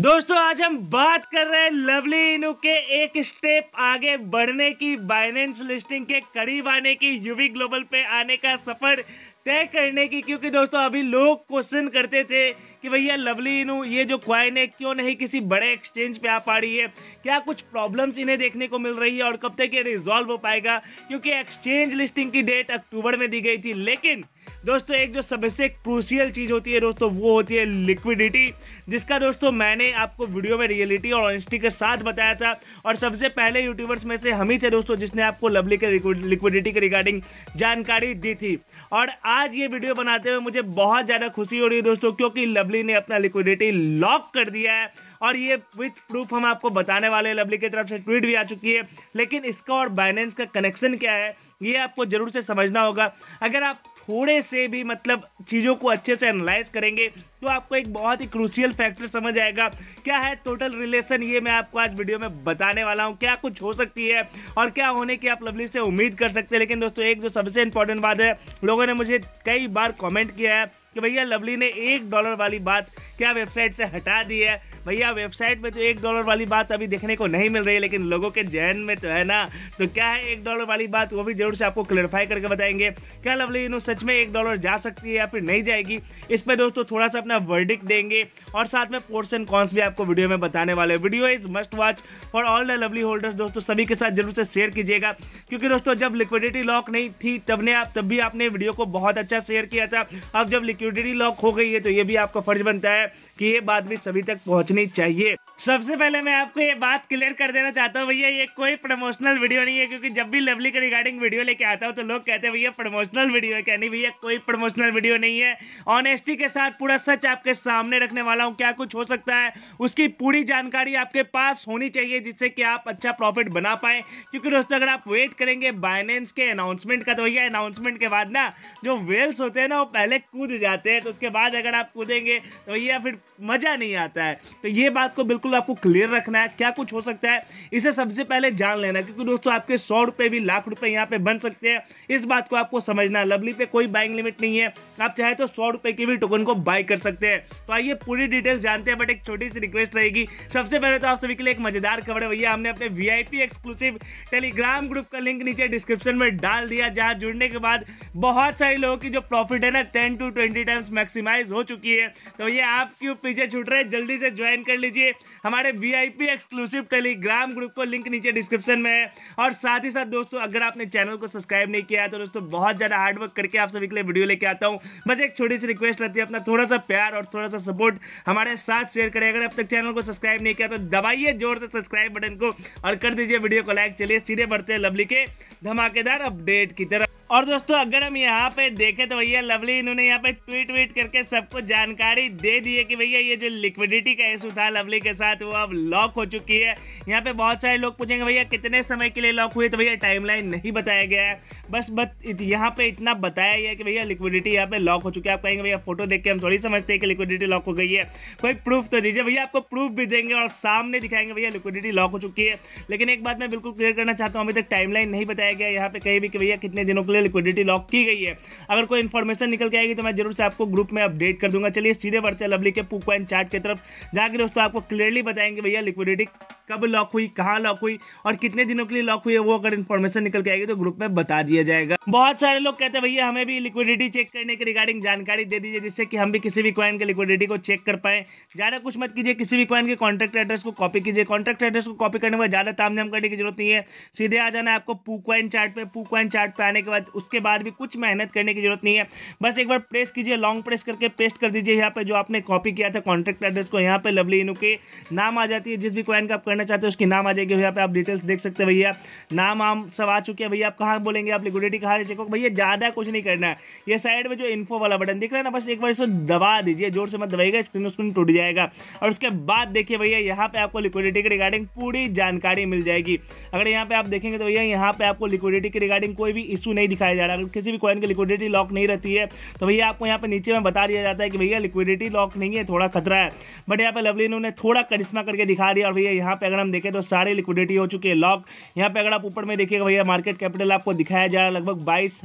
दोस्तों आज हम बात कर रहे हैं लवली इनू के एक स्टेप आगे बढ़ने की बाइनेंस लिस्टिंग के करीब आने की यूवी ग्लोबल पे आने का सफर तय करने की क्योंकि दोस्तों अभी लोग क्वेश्चन करते थे कि भैया लवली इनू ये जो क्वाइन है क्यों नहीं किसी बड़े एक्सचेंज पे आ पा रही है क्या कुछ प्रॉब्लम्स इन्हें देखने को मिल रही है और कब तक ये रिजॉल्व हो पाएगा क्योंकि एक्सचेंज लिस्टिंग की डेट अक्टूबर में दी गई थी लेकिन दोस्तों एक जो सबसे क्रूशियल चीज़ होती है दोस्तों वो होती है लिक्विडिटी जिसका दोस्तों मैंने आपको वीडियो में रियलिटी और ऑनेस्टी के साथ बताया था और सबसे पहले यूट्यूबर्स में से हम ही थे दोस्तों जिसने आपको लवली के लिक्विडिटी के रिगार्डिंग जानकारी दी थी और आज ये वीडियो बनाते हुए मुझे बहुत ज़्यादा खुशी हो रही है दोस्तों क्योंकि लवली लवली ने अपना लिक्विडिटी लॉक कर दिया है और ये विथ प्रूफ हम आपको बताने वाले हैं लवली की तरफ से ट्वीट भी आ चुकी है लेकिन इसका और बाइनेंस का कनेक्शन क्या है ये आपको ज़रूर से समझना होगा अगर आप थोड़े से भी मतलब चीज़ों को अच्छे से एनालाइज करेंगे तो आपको एक बहुत ही क्रूशियल फैक्टर समझ आएगा क्या है टोटल रिलेशन ये मैं आपको आज वीडियो में बताने वाला हूँ क्या कुछ हो सकती है और क्या होने की आप लवली से उम्मीद कर सकते हैं लेकिन दोस्तों एक जो सबसे इंपॉर्टेंट बात है लोगों ने मुझे कई बार कॉमेंट किया है कि भैया लवली ने एक डॉलर वाली बात क्या वेबसाइट से हटा दी है भैया वेबसाइट में तो एक डॉलर वाली बात अभी देखने को नहीं मिल रही है लेकिन लोगों के जहन में तो है ना तो क्या है एक डॉलर वाली बात वो भी जरूर से आपको क्लैरिफाई करके बताएंगे क्या लवली नो सच में एक डॉलर जा सकती है या फिर नहीं जाएगी इस पर दोस्तों थोड़ा सा अपना वर्डिक देंगे और साथ में पोर्स एंड कॉन्स भी आपको वीडियो में बताने वाले video is must watch for all the lovely holders दोस्तों सभी के साथ जरूर से शेयर कीजिएगा क्योंकि दोस्तों जब लिक्विडिटी लॉक नहीं थी तब ने आप तब भी आपने वीडियो को बहुत अच्छा शेयर किया था अब जब लिक्विडिटी लॉक हो गई है तो ये भी आपका फर्ज बनता है कि ये बात भी सभी तक पहुँचने सोचनी चाहिए सबसे पहले मैं आपको ये बात क्लियर कर देना चाहता हूँ भैया ये कोई प्रमोशनल वीडियो नहीं है क्योंकि जब भी लवली के रिगार्डिंग वीडियो लेके आता हूँ तो लोग कहते हैं भैया प्रमोशनल वीडियो है क्या नहीं भैया कोई प्रमोशनल वीडियो नहीं है ऑनेस्टी के साथ पूरा सच आपके सामने रखने वाला हूँ क्या कुछ हो सकता है उसकी पूरी जानकारी आपके पास होनी चाहिए जिससे कि आप अच्छा प्रॉफिट बना पाए क्योंकि दोस्तों अगर आप वेट करेंगे बाइनेंस के अनाउंसमेंट का तो भैया अनाउंसमेंट के बाद ना जो वेल्स होते हैं ना वो पहले कूद जाते हैं तो उसके बाद अगर आप कूदेंगे तो भैया फिर मज़ा नहीं आता है तो ये बात को बिल्कुल बिल्कुल आपको क्लियर रखना है क्या कुछ हो सकता है इसे सबसे पहले जान लेना क्योंकि दोस्तों आपके सौ रुपये भी लाख रुपए यहाँ पे बन सकते हैं इस बात को आपको समझना लवली पे कोई बाइंग लिमिट नहीं है आप चाहे तो सौ रुपए की भी टोकन को बाय कर सकते हैं तो आइए पूरी डिटेल्स जानते हैं बट एक छोटी सी रिक्वेस्ट रहेगी सबसे पहले तो आप सभी के लिए एक मजेदार खबर है भैया हमने अपने वी एक्सक्लूसिव टेलीग्राम ग्रुप का लिंक नीचे डिस्क्रिप्शन में डाल दिया जहाँ जुड़ने के बाद बहुत सारे लोगों की जो प्रॉफिट है ना ten to twenty times maximize हो चुकी है तो ये आपके पीछे छूट रहे जल्दी से ज्वाइन कर लीजिए हमारे वीआईपी एक्सक्लूसिव टेलीग्राम ग्रुप को लिंक नीचे डिस्क्रिप्शन में है और साथ ही साथ दोस्तों अगर आपने चैनल को सब्सक्राइब नहीं किया तो दोस्तों बहुत ज़्यादा हार्डवर्क करके आप सभी के लिए वीडियो लेके आता हूँ बस एक छोटी सी रिक्वेस्ट रहती है अपना थोड़ा सा प्यार और थोड़ा सा सपोर्ट हमारे साथ शेयर करें अगर अब तक चैनल को सब्सक्राइब नहीं किया तो दबाइए जोर से सब्सक्राइब बटन को और कर दीजिए वीडियो को लाइक चलिए सीधे बढ़ते हैं लवली के धमाकेदार अपडेट की तरफ और दोस्तों अगर हम यहाँ पे देखें तो भैया लवली इन्होंने यहाँ पे ट्वीट वीट करके सबको जानकारी दे दी है कि भैया ये जो लिक्विडिटी का इशू था लवली के साथ वो अब लॉक हो चुकी है यहाँ पे बहुत सारे लोग पूछेंगे भैया कितने समय के लिए लॉक हुई तो भैया टाइमलाइन नहीं बताया गया है बस बत यहाँ पे इतना बताया गया कि भैया लिक्विडिटी यहाँ पे लॉक हो चुकी है आप कहेंगे भैया फोटो देख के हम थोड़ी समझते हैं कि लिक्विडिटी लॉक हो गई है कोई प्रूफ तो दीजिए भैया आपको प्रूफ भी देंगे और सामने दिखाएंगे भैया लिक्विडिटी लॉक हो चुकी है लेकिन एक बात मैं बिल्कुल क्लियर करना चाहता हूँ अभी तक टाइम नहीं बताया गया यहाँ पे कहीं भी कि भैया कितने दिनों के लिए लिक्विडिटी लॉक की गई है अगर कोई इन्फॉर्मेशन निकल के आएगी तो मैं जरूर से आपको ग्रुप में अपडेट कर दूंगा चलिए सीधे बढ़ते लवली के पुक एंड चार्ट की तरफ जाकर दोस्तों आपको क्लियरली बताएंगे भैया लिक्विडिटी कब लॉक हुई कहाँ लॉक हुई और कितने दिनों के लिए लॉक हुई है वो अगर इन्फॉर्मेशन निकल के आएगी तो ग्रुप में बता दिया जाएगा बहुत सारे लोग कहते हैं भैया हमें भी लिक्विडिटी चेक करने के रिगार्डिंग जानकारी दे दीजिए जिससे कि हम भी किसी भी क्वाइन के लिक्विडिटी को चेक कर पाए ज़्यादा कुछ मत कीजिए किसी भी क्वाइन के कॉन्ट्रैक्ट एड्रेस को कॉपी कीजिए कॉन्ट्रैक्ट एड्रेस को कॉपी करने में ज़्यादा तामझाम करने की जरूरत नहीं है सीधे आ जाना है आपको पू क्वाइन चार्ट पे पू क्वाइन चार्ट पे आने के बाद है उसके बाद भी कुछ मेहनत करने की जरूरत नहीं है बस एक बार प्रेस कीजिए लॉन्ग प्रेस करके पेस्ट कर दीजिए यहाँ पे जो आपने कॉपी किया था कॉन्टैक्ट एड्रेस को यहाँ पे लवली इनू के नाम आ जाती है जिस भी क्वाइन का आप करना चाहते हो उसकी नाम आ जाएगी यहाँ पे आप डिटेल्स देख सकते हैं भैया नाम आम सब आ चुके हैं भैया आप कहाँ बोलेंगे आप लिक्विडिटी कहाँ से चेको भैया ज़्यादा कुछ नहीं करना है ये साइड में जो इन्फो वाला बटन दिख रहा है ना बस एक बार इसको दबा दीजिए जोर से मत दबाइएगा स्क्रीन स्क्रीन टूट जाएगा और उसके बाद देखिए भैया यहाँ पे आपको लिक्विडिटी के रिगार्डिंग पूरी जानकारी मिल जाएगी अगर यहाँ पे आप देखेंगे तो भैया यहाँ पे आपको लिक्विडिटी के रिगार्डिंग कोई भी इशू नहीं दिखाया जा रहा है किसी भी कॉइन की लिक्विडिटी लॉक नहीं रहती है तो भैया आपको यहाँ पर नीचे में बता दिया जाता है कि भैया लिक्विडिटी लॉक नहीं है थोड़ा खतरा है बट यहाँ पर लवली इन्होंने थोड़ा करिश्मा करके दिखा दिया और भैया यहाँ पर अगर हम देखें तो सारी लिक्विडिटी हो चुकी है लॉक यहाँ पर अगर आप ऊपर में देखिएगा भैया मार्केट कैपिटल आपको दिखाया जा रहा है लगभग बाईस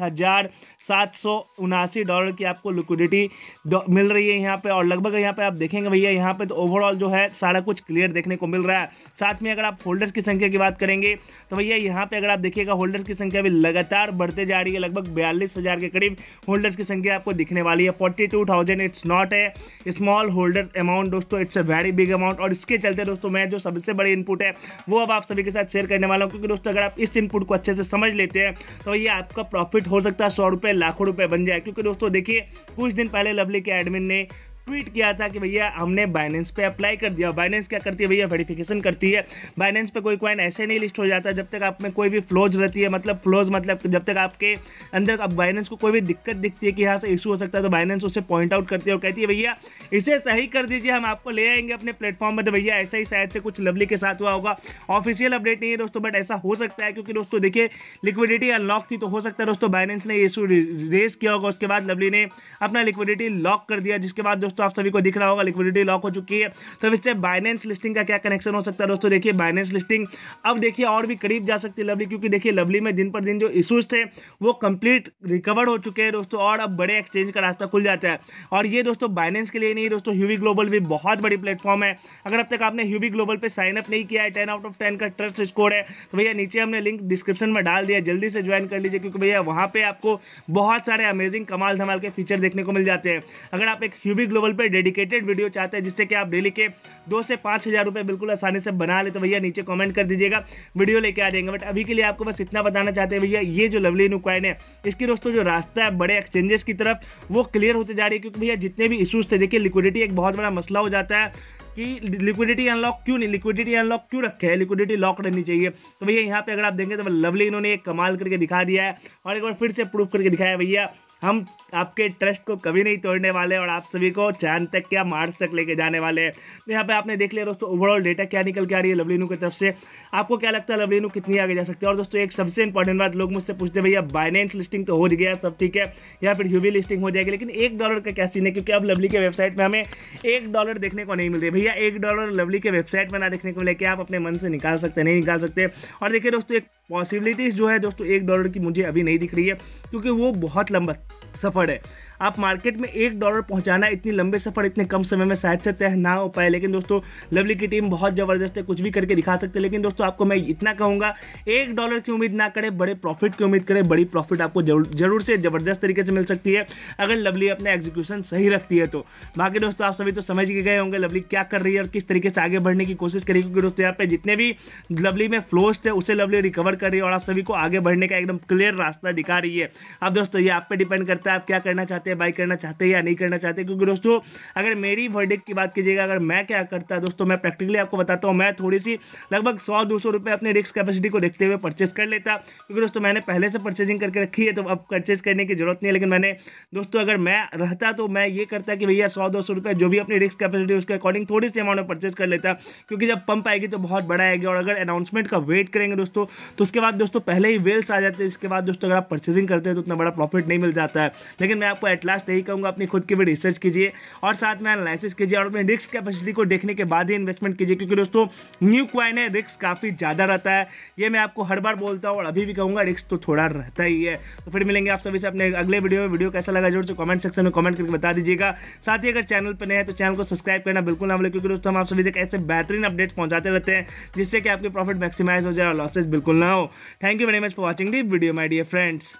डॉलर की आपको लिक्विडिटी मिल रही है यहाँ पर और लगभग यहाँ पर आप देखेंगे भैया यहाँ पर तो ओवरऑल जो है सारा कुछ क्लियर देखने को मिल रहा है साथ में अगर आप होल्डर्स की संख्या की बात करेंगे तो भैया यहाँ पर अगर आप देखिएगा होल्डर्स की संख्या भी लगातार बढ़ते जा आ रही है लगभग बयालीस के करीब होल्डर्स की संख्या आपको दिखने वाली है forty it's not a small holder amount दोस्तों it's a very big amount और इसके चलते दोस्तों मैं जो सबसे बड़ी इनपुट है वो अब आप सभी के साथ शेयर करने वाला हूँ क्योंकि दोस्तों अगर आप इस इनपुट को अच्छे से समझ लेते हैं तो ये आपका प्रॉफिट हो सकता है सौ रुपये लाखों रुपए बन जाए क्योंकि दोस्तों देखिए कुछ दिन पहले लवली के एडमिन ने ट्वीट किया था कि भैया हमने बाइनेंस पे अप्लाई कर दिया बाइनेंस क्या करती है भैया वेरिफिकेशन करती है बाइनेंस पे कोई क्वाइन ऐसे नहीं लिस्ट हो जाता जब तक आप में कोई भी फ्लोज रहती है मतलब फ्लोज मतलब जब तक आपके अंदर आप बाइनेंस को कोई भी दिक्कत दिखती है कि यहाँ से इशू हो सकता है तो बाइनेंस उसे पॉइंट आउट करती है और कहती है भैया इसे सही कर दीजिए हम आपको ले आएंगे अपने प्लेटफॉर्म में तो भैया ऐसा ही शायद से कुछ लवली के साथ हुआ होगा ऑफिशियल अपडेट नहीं है दोस्तों बट ऐसा हो सकता है क्योंकि दोस्तों देखिए लिक्विडिटी अनलॉक थी तो हो सकता है दोस्तों बाइनेंस ने इशू रेज किया होगा उसके बाद लवली ने अपना लिक्विडिटी लॉक कर दिया जिसके बाद दोस्तों दोस्तों आप सभी को दिख रहा होगा लिक्विडिटी लॉक हो चुकी है तो इससे बाइनेंस लिस्टिंग का क्या कनेक्शन हो सकता है दोस्तों देखिए बाइनेंस लिस्टिंग अब देखिए और भी करीब जा सकती है लवली क्योंकि देखिए लवली में दिन पर दिन जो इशूज थे वो कंप्लीट रिकवर हो चुके हैं दोस्तों और अब बड़े एक्सचेंज का रास्ता खुल जाता है और ये दोस्तों बाइनेंस के लिए नहीं दोस्तों ह्यूवी ग्लोबल भी बहुत बड़ी प्लेटफॉर्म है अगर अब तक आपने ह्यूवी ग्लोबल पर साइनअप नहीं किया है टेन आउट ऑफ टेन का ट्रस्ट स्कोर है तो भैया नीचे हमने लिंक डिस्क्रिप्शन में डाल दिया जल्दी से ज्वाइन कर लीजिए क्योंकि भैया वहाँ पर आपको बहुत सारे अमेजिंग कमाल धमाल के फीचर देखने को मिल जाते हैं अगर आप एक ह्यूवी ग्लोबल लेवल पे डेडिकेटेड वीडियो चाहते हैं जिससे कि आप डेली के दो से पाँच हज़ार रुपये बिल्कुल आसानी से बना ले तो भैया नीचे कमेंट कर दीजिएगा वीडियो लेके आ जाएंगे बट अभी के लिए आपको बस इतना बताना चाहते हैं भैया ये जो लवली नुकॉइन है इसकी दोस्तों जो रास्ता है बड़े एक्सचेंजेस की तरफ वो क्लियर होते जा रही है क्योंकि भैया जितने भी इशूज़ थे देखिए लिक्विडिटी एक बहुत बड़ा मसला हो जाता है कि लिक्विडिटी अनलॉक क्यों नहीं लिक्विडिटी अनलॉक क्यों रखे है लिक्विडिटी लॉक रहनी चाहिए तो भैया यहाँ पे अगर आप देखें तो लवली इन्होंने एक कमाल करके दिखा दिया है और एक बार फिर से प्रूफ करके दिखाया भैया हम आपके ट्रस्ट को कभी नहीं तोड़ने वाले और आप सभी को चांद तक क्या मार्स तक लेके जाने वाले हैं तो यहाँ पे आपने देख लिया दोस्तों ओवरऑल डेटा क्या निकल के आ रही है लवलीनू की तरफ से आपको क्या लगता है लवलीनू कितनी आगे जा सकती है और दोस्तों एक सबसे इंपॉर्टेंट बात लोग मुझसे पूछते भैया बाइनेंस लिस्टिंग तो हो गया सब ठीक है या फिर ह्यूवी लिस्टिंग हो जाएगी लेकिन एक डॉलर का क्या सीन है क्योंकि अब लवली के वेबसाइट में हमें एक डॉलर देखने को नहीं मिल रही भैया एक डॉलर लवली के वेबसाइट में ना देखने को मिले क्या आप अपने मन से निकाल सकते नहीं निकाल सकते और देखिए दोस्तों एक पॉसिबिलिटीज़ जो है दोस्तों एक डॉलर की मुझे अभी नहीं दिख रही है क्योंकि वो बहुत लंबा सफ़र है आप मार्केट में एक डॉलर पहुंचाना इतनी लंबे सफर इतने कम समय में शायद से तय ना हो पाए लेकिन दोस्तों लवली की टीम बहुत ज़बरदस्त है कुछ भी करके दिखा सकते हैं लेकिन दोस्तों आपको मैं इतना कहूँगा एक डॉलर की उम्मीद ना करें बड़े प्रॉफिट की उम्मीद करें बड़ी प्रॉफिट आपको जरूर से ज़बरदस्त तरीके से मिल सकती है अगर लवली अपना एग्जीक्यूशन सही रखती है तो बाकी दोस्तों आप सभी तो समझ के गए होंगे लवली क्या कर रही है और किस तरीके से आगे बढ़ने की कोशिश करेगी क्योंकि दोस्तों यहाँ पे जितने भी लवली में फ्लोस थे उसे लवली रिकवर कर रही है और आप सभी को आगे बढ़ने का एकदम क्लियर रास्ता दिखा रही है अब दोस्तों ये आप पे डिपेंड करता है आप क्या करना चाहते हैं चाहते हैं बाई करना चाहते हैं या नहीं करना चाहते क्योंकि दोस्तों अगर मेरी वर्डिक की बात कीजिएगा अगर मैं क्या करता दोस्तों मैं प्रैक्टिकली आपको बताता हूँ मैं थोड़ी सी लगभग सौ दो सौ रुपये अपने रिक्स कैपेसिटी को देखते हुए परचेस कर लेता क्योंकि दोस्तों मैंने पहले से परचेजिंग करके रखी है तो अब परचेज करने की जरूरत नहीं है लेकिन मैंने दोस्तों अगर मैं रहता तो मैं ये करता कि भैया सौ दो सौ जो भी अपनी रिक्स कैपेसिटी उसके अकॉर्डिंग थोड़ी सी अमाउंट में परचेज कर लेता क्योंकि जब पंप आएगी तो बहुत बड़ा आएगी और अगर अनाउंसमेंट का वेट करेंगे दोस्तों तो उसके बाद दोस्तों पहले ही वेल्स आ जाते हैं इसके बाद दोस्तों अगर आप परचेजिंग करते हैं तो उतना बड़ा प्रॉफिट नहीं मिल जाता है लेकिन मैं आपको एट लास्ट यही कहूँगा अपनी खुद की भी रिसर्च कीजिए और साथ में एनालिसिस कीजिए और अपने रिस्क कैपेसिटी को देखने के बाद ही इन्वेस्टमेंट कीजिए क्योंकि दोस्तों न्यू क्वाइन है रिस्क काफ़ी ज़्यादा रहता है ये मैं आपको हर बार बोलता हूँ और अभी भी कहूँगा रिस्क तो थोड़ा रहता ही है तो फिर मिलेंगे आप सभी से अपने अगले वीडियो में वीडियो कैसा लगा जरूर से कमेंट सेक्शन में कमेंट करके बता दीजिएगा साथ ही अगर चैनल पर नए हैं तो चैनल को सब्सक्राइब करना बिल्कुल ना बोले क्योंकि दोस्तों हम आप सभी तक ऐसे बेहतरीन अपडेट्स पहुंचाते रहते हैं जिससे कि आपके प्रॉफिट मैक्सिमाइज हो जाए और लॉसेज बिल्कुल ना हो thank you very much for watching the video my dear friends